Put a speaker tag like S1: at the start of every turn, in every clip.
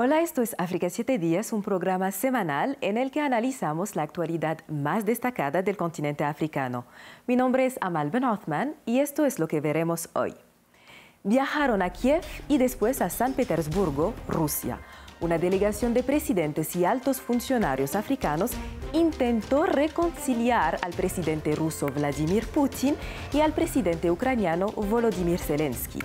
S1: Hola, esto es África 7 Días, un programa semanal en el que analizamos la actualidad más destacada del continente africano. Mi nombre es Amal Ben Othman y esto es lo que veremos hoy. Viajaron a Kiev y después a San Petersburgo, Rusia. Una delegación de presidentes y altos funcionarios africanos intentó reconciliar al presidente ruso Vladimir Putin y al presidente ucraniano Volodymyr Zelensky.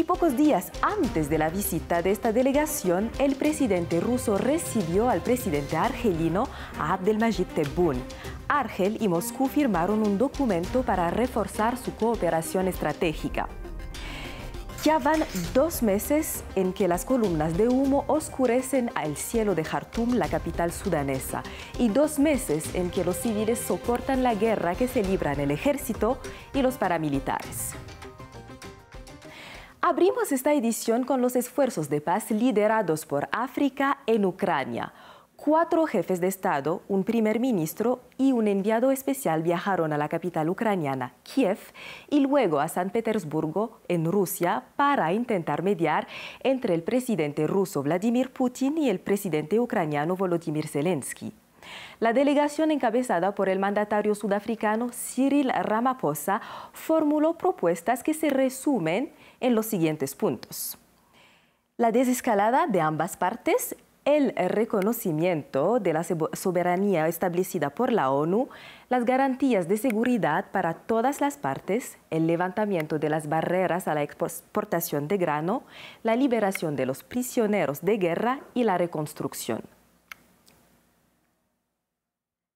S1: Y pocos días antes de la visita de esta delegación, el presidente ruso recibió al presidente argelino Abdelmajid Tebboune. Argel y Moscú firmaron un documento para reforzar su cooperación estratégica. Ya van dos meses en que las columnas de humo oscurecen al cielo de khartoum la capital sudanesa, y dos meses en que los civiles soportan la guerra que se libran el ejército y los paramilitares. Abrimos esta edición con los esfuerzos de paz liderados por África en Ucrania. Cuatro jefes de Estado, un primer ministro y un enviado especial viajaron a la capital ucraniana, Kiev, y luego a San Petersburgo, en Rusia, para intentar mediar entre el presidente ruso Vladimir Putin y el presidente ucraniano Volodymyr Zelensky. La delegación encabezada por el mandatario sudafricano Cyril Ramaphosa formuló propuestas que se resumen en los siguientes puntos. La desescalada de ambas partes, el reconocimiento de la soberanía establecida por la ONU, las garantías de seguridad para todas las partes, el levantamiento de las barreras a la exportación de grano, la liberación de los prisioneros de guerra y la reconstrucción.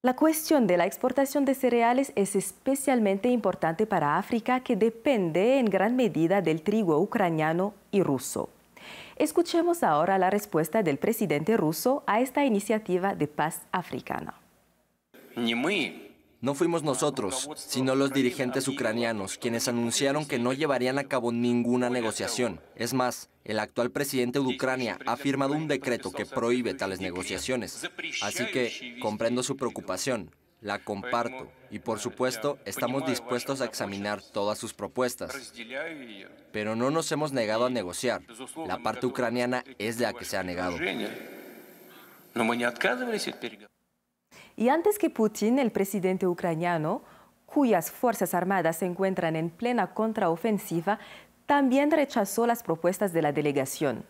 S1: La cuestión de la exportación de cereales es especialmente importante para África, que depende en gran medida del trigo ucraniano y ruso. Escuchemos ahora la respuesta del presidente ruso a esta iniciativa de paz africana.
S2: No fuimos nosotros, sino los dirigentes ucranianos, quienes anunciaron que no llevarían a cabo ninguna negociación. Es más, el actual presidente de Ucrania ha firmado un decreto que prohíbe tales negociaciones, pues, así que comprendo su preocupación, la comparto pues, y por supuesto pues, estamos dispuestos a examinar todas sus propuestas, pero no nos hemos negado a negociar. La parte ucraniana es la que se ha negado.
S1: Y antes que Putin, el presidente ucraniano, cuyas Fuerzas Armadas se encuentran en plena contraofensiva, también rechazó las propuestas de la delegación.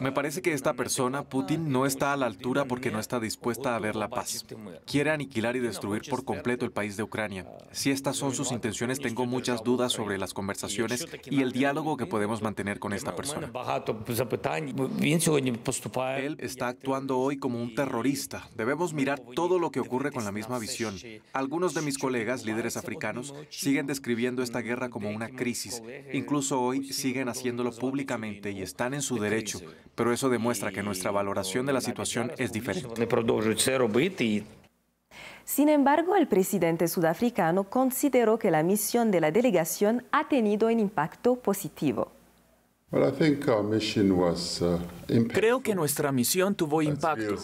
S3: Me parece que esta persona, Putin, no está a la altura porque no está dispuesta a ver la paz. Quiere aniquilar y destruir por completo el país de Ucrania. Si estas son sus intenciones, tengo muchas dudas sobre las conversaciones y el diálogo que podemos mantener con esta persona. Él está actuando hoy como un terrorista. Debemos mirar todo lo que ocurre con la misma visión. Algunos de mis colegas, líderes africanos, siguen describiendo esta guerra como una crisis. Incluso hoy siguen haciéndolo públicamente y están en su derecho pero eso demuestra que nuestra valoración de la situación es diferente.
S1: Sin embargo, el presidente sudafricano consideró que la misión de la delegación ha tenido un impacto positivo.
S2: Uh,
S4: Creo que nuestra misión tuvo impacto.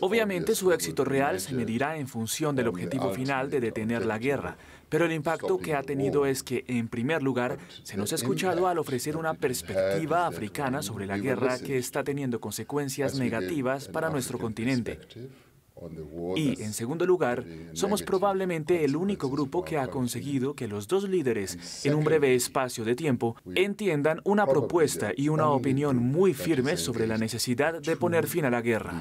S4: Obviamente su éxito real se medirá en función del objetivo final de detener la guerra, pero el impacto que ha tenido es que, en primer lugar, se nos ha escuchado al ofrecer una perspectiva africana sobre la guerra que está teniendo consecuencias negativas para nuestro continente. Y, en segundo lugar, somos probablemente el único grupo que ha conseguido que los dos líderes, en un breve espacio de tiempo, entiendan una propuesta y una opinión muy firme sobre la necesidad de poner fin a la guerra.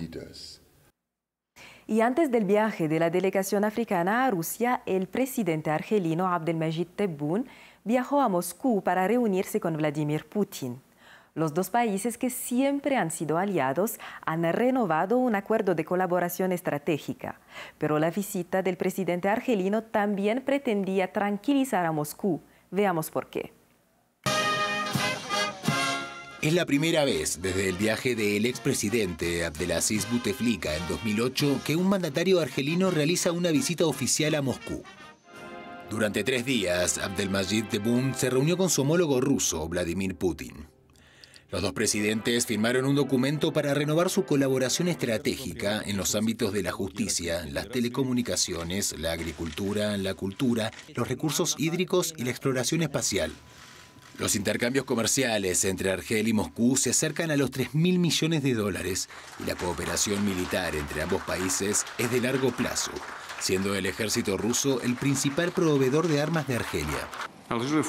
S1: Y antes del viaje de la delegación africana a Rusia, el presidente argelino Abdelmajid Tebboune viajó a Moscú para reunirse con Vladimir Putin. Los dos países que siempre han sido aliados han renovado un acuerdo de colaboración estratégica, pero la visita del presidente argelino también pretendía tranquilizar a Moscú. Veamos por qué.
S3: Es la primera vez desde el viaje del expresidente Abdelaziz Bouteflika en 2008 que un mandatario argelino realiza una visita oficial a Moscú. Durante tres días, Abdelmajid Tebboune se reunió con su homólogo ruso, Vladimir Putin. Los dos presidentes firmaron un documento para renovar su colaboración estratégica en los ámbitos de la justicia, las telecomunicaciones, la agricultura, la cultura, los recursos hídricos y la exploración espacial. Los intercambios comerciales entre Argel y Moscú se acercan a los 3.000 millones de dólares y la cooperación militar entre ambos países es de largo plazo, siendo el ejército ruso el principal proveedor de armas de Argelia.
S2: Argelia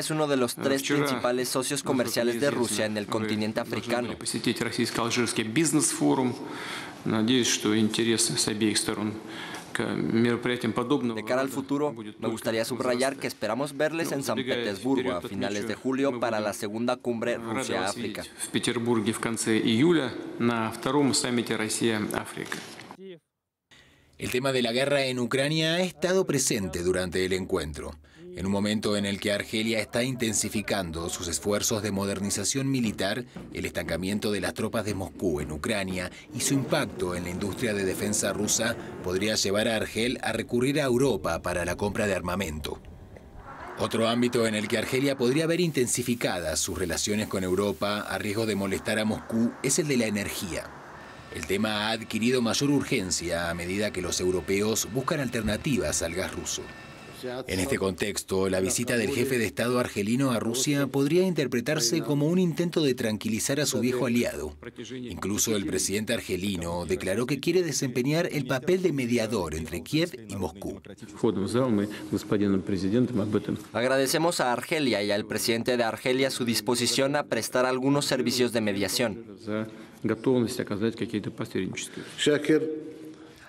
S2: es uno de los tres principales socios comerciales de Rusia en el continente africano. De cara al futuro, me gustaría subrayar que esperamos verles en San Petersburgo a finales de julio para la segunda cumbre Rusia-África. El tema de la guerra
S3: en Ucrania ha estado presente durante el encuentro en un momento en el que Argelia está intensificando sus esfuerzos de modernización militar, el estancamiento de las tropas de Moscú en Ucrania y su impacto en la industria de defensa rusa podría llevar a Argel a recurrir a Europa para la compra de armamento. Otro ámbito en el que Argelia podría ver intensificadas sus relaciones con Europa a riesgo de molestar a Moscú es el de la energía. El tema ha adquirido mayor urgencia a medida que los europeos buscan alternativas al gas ruso. En este contexto, la visita del jefe de Estado argelino a Rusia podría interpretarse como un intento de tranquilizar a su viejo aliado. Incluso el presidente argelino declaró que quiere desempeñar el papel de mediador entre Kiev
S2: y Moscú. Agradecemos a Argelia y al presidente de Argelia su disposición a prestar algunos servicios de mediación.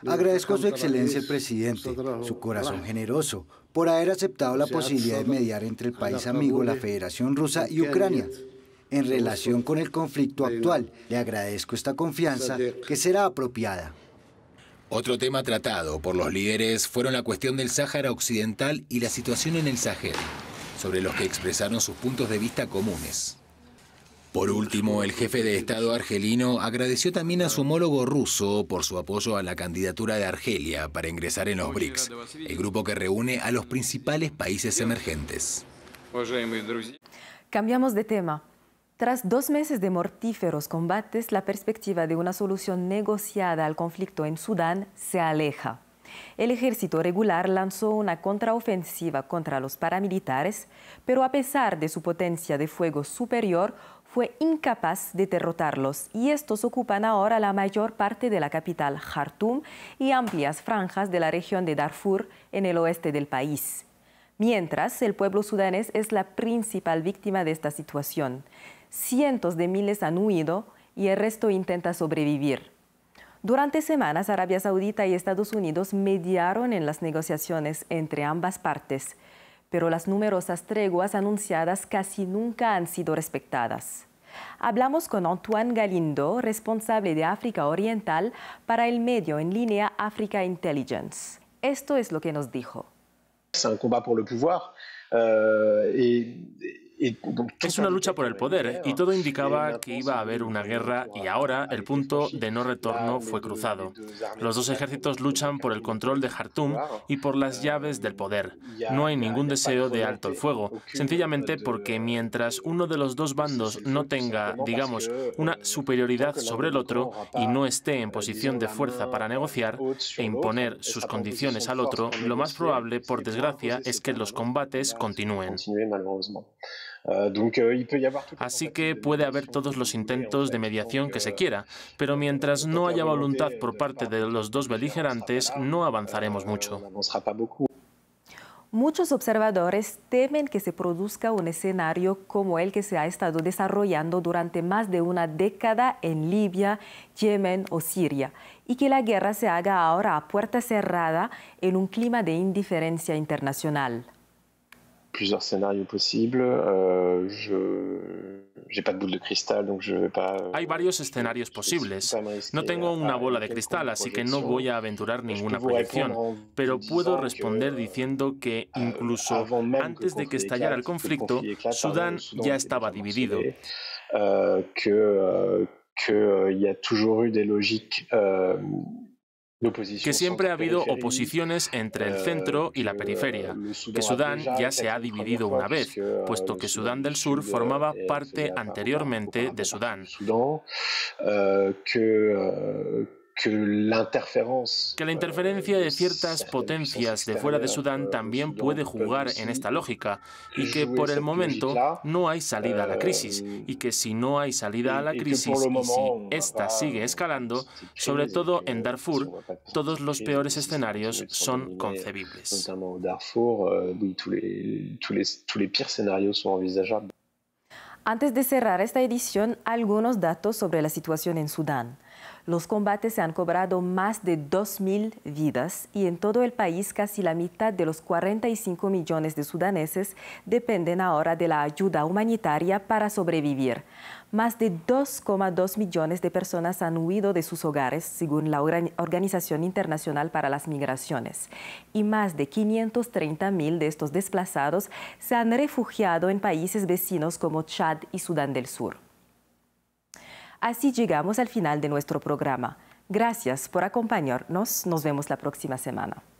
S3: Agradezco a su excelencia el presidente, su corazón generoso, por haber aceptado la posibilidad de mediar entre el país amigo, la Federación Rusa y Ucrania. En relación con el conflicto actual, le agradezco esta confianza que será apropiada. Otro tema tratado por los líderes fueron la cuestión del Sáhara Occidental y la situación en el Sahel, sobre los que expresaron sus puntos de vista comunes. Por último, el jefe de Estado argelino agradeció también a su homólogo ruso por su apoyo a la candidatura de Argelia para ingresar en los BRICS, el grupo que reúne a los principales países emergentes.
S1: Cambiamos de tema. Tras dos meses de mortíferos combates, la perspectiva de una solución negociada al conflicto en Sudán se aleja. El ejército regular lanzó una contraofensiva contra los paramilitares, pero a pesar de su potencia de fuego superior, fue incapaz de derrotarlos y estos ocupan ahora la mayor parte de la capital Khartoum y amplias franjas de la región de Darfur en el oeste del país. Mientras, el pueblo sudanés es la principal víctima de esta situación. Cientos de miles han huido y el resto intenta sobrevivir. Durante semanas, Arabia Saudita y Estados Unidos mediaron en las negociaciones entre ambas partes pero las numerosas treguas anunciadas casi nunca han sido respetadas. Hablamos con Antoine Galindo, responsable de África Oriental para el medio en línea Africa Intelligence. Esto es lo que nos dijo.
S4: Es un combate por el euh, poder. Es una lucha por el poder y todo indicaba que iba a haber una guerra y ahora el punto de no retorno fue cruzado. Los dos ejércitos luchan por el control de Jartum y por las ah, llaves del poder. No hay ningún deseo de alto el fuego, sencillamente porque mientras uno de los dos bandos no tenga, digamos, una eh, superioridad sobre el otro y no esté en posición de fuerza para negociar e imponer sus condiciones al otro, lo más probable, por desgracia, este es que los combates continúen. Así ah, que puede haber todos los intentos de mediación que se quiera, pero eh, mientras eh, no haya voluntad por parte de los dos beligerantes, no eh, avanzaremos mucho.
S1: Muchos observadores temen que se produzca un escenario como el que se ha estado desarrollando durante más de una década en Libia, Yemen o Siria, y que la guerra se haga ahora a puerta cerrada en un clima de indiferencia internacional.
S4: Euh, j'ai pas de de cristal, euh, Hay varios escenarios posibles. No tengo una bola de cristal, así que no voy a aventurar ninguna proyección. Pero puedo responder diciendo que euh, incluso antes de que estallara el conflicto, Sudán ya estaba dividido. Que il
S2: y toujours eu des logiques que siempre ha habido
S4: oposiciones entre el centro y la eh, periferia, que Sudán ya se ha dividido una vez, puesto que eh, Sudán del Sur eh, formaba parte anteriormente de Sudán
S3: que la
S4: interferencia de ciertas euh, potencias de fuera de Sudán euh, también puede jugar en esta lógica y que por el momento no hay salida a la euh, crisis y que si no hay salida a la crisis y si esta sigue escalando, sobre todo en Darfur, todos los peores escenarios son concebibles.
S1: Antes de cerrar esta edición, algunos datos sobre la situación en Sudán. Los combates se han cobrado más de 2.000 vidas y en todo el país casi la mitad de los 45 millones de sudaneses dependen ahora de la ayuda humanitaria para sobrevivir. Más de 2,2 millones de personas han huido de sus hogares, según la Organización Internacional para las Migraciones, y más de 530.000 de estos desplazados se han refugiado en países vecinos como Chad y Sudán del Sur. Así llegamos al final de nuestro programa. Gracias por acompañarnos. Nos vemos la próxima semana.